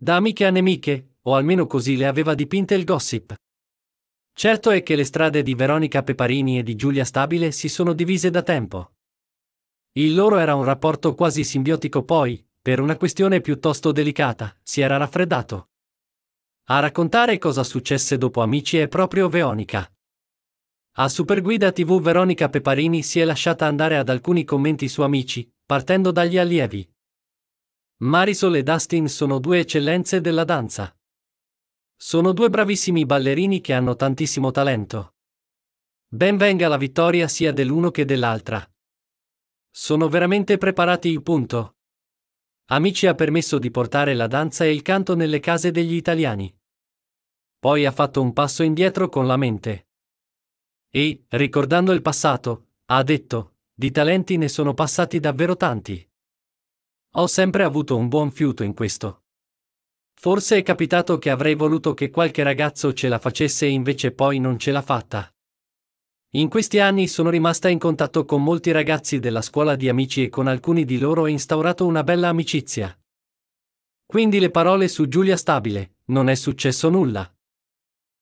Da amiche a nemiche, o almeno così le aveva dipinte il gossip. Certo è che le strade di Veronica Peparini e di Giulia Stabile si sono divise da tempo. Il loro era un rapporto quasi simbiotico poi, per una questione piuttosto delicata, si era raffreddato. A raccontare cosa successe dopo Amici è proprio Veronica. A Superguida TV Veronica Peparini si è lasciata andare ad alcuni commenti su Amici, partendo dagli allievi. Marisol e Dustin sono due eccellenze della danza. Sono due bravissimi ballerini che hanno tantissimo talento. Ben venga la vittoria sia dell'uno che dell'altra. Sono veramente preparati, punto. Amici ha permesso di portare la danza e il canto nelle case degli italiani. Poi ha fatto un passo indietro con la mente. E, ricordando il passato, ha detto, di talenti ne sono passati davvero tanti. Ho sempre avuto un buon fiuto in questo. Forse è capitato che avrei voluto che qualche ragazzo ce la facesse e invece poi non ce l'ha fatta. In questi anni sono rimasta in contatto con molti ragazzi della scuola di amici e con alcuni di loro ho instaurato una bella amicizia. Quindi le parole su Giulia Stabile, non è successo nulla.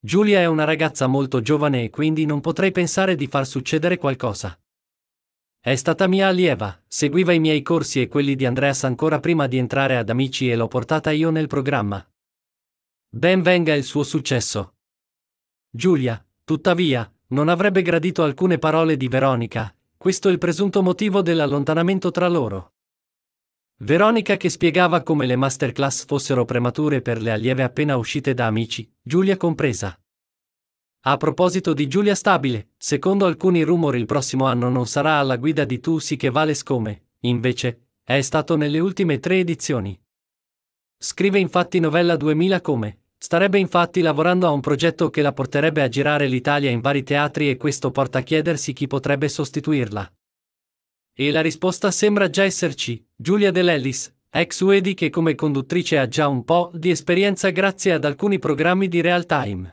Giulia è una ragazza molto giovane e quindi non potrei pensare di far succedere qualcosa. È stata mia allieva, seguiva i miei corsi e quelli di Andreas ancora prima di entrare ad Amici e l'ho portata io nel programma. Ben venga il suo successo. Giulia, tuttavia, non avrebbe gradito alcune parole di Veronica, questo è il presunto motivo dell'allontanamento tra loro. Veronica che spiegava come le masterclass fossero premature per le allieve appena uscite da Amici, Giulia compresa. A proposito di Giulia Stabile, secondo alcuni rumori il prossimo anno non sarà alla guida di Tu sì che vale come, invece, è stato nelle ultime tre edizioni. Scrive infatti Novella 2000 come, starebbe infatti lavorando a un progetto che la porterebbe a girare l'Italia in vari teatri e questo porta a chiedersi chi potrebbe sostituirla. E la risposta sembra già esserci, Giulia Dell'Ellis, ex Uedi che come conduttrice ha già un po' di esperienza grazie ad alcuni programmi di real time.